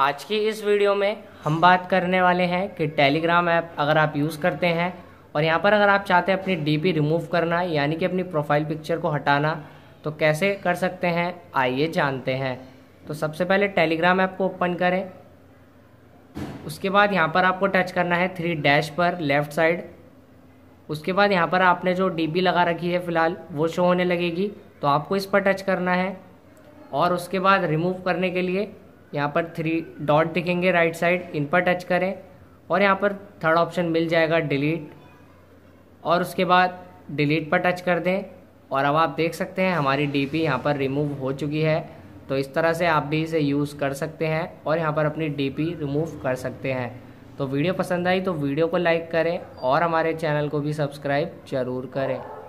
आज की इस वीडियो में हम बात करने वाले हैं कि टेलीग्राम ऐप अगर आप यूज़ करते हैं और यहाँ पर अगर आप चाहते हैं अपनी डीपी रिमूव करना यानी कि अपनी प्रोफाइल पिक्चर को हटाना तो कैसे कर सकते हैं आइए जानते हैं तो सबसे पहले टेलीग्राम ऐप को ओपन करें उसके बाद यहाँ पर आपको टच करना है थ्री डैश पर लेफ़्ट साइड उसके बाद यहाँ पर आपने जो डी लगा रखी है फ़िलहाल वो शो होने लगेगी तो आपको इस पर टच करना है और उसके बाद रिमूव करने के लिए यहाँ पर थ्री डॉट दिखेंगे राइट साइड इन पर टच करें और यहाँ पर थर्ड ऑप्शन मिल जाएगा डिलीट और उसके बाद डिलीट पर टच कर दें और अब आप देख सकते हैं हमारी डी पी यहाँ पर रिमूव हो चुकी है तो इस तरह से आप भी इसे यूज़ कर सकते हैं और यहाँ पर अपनी डी पी रिमूव कर सकते हैं तो वीडियो पसंद आई तो वीडियो को लाइक करें और हमारे चैनल को भी सब्सक्राइब ज़रूर करें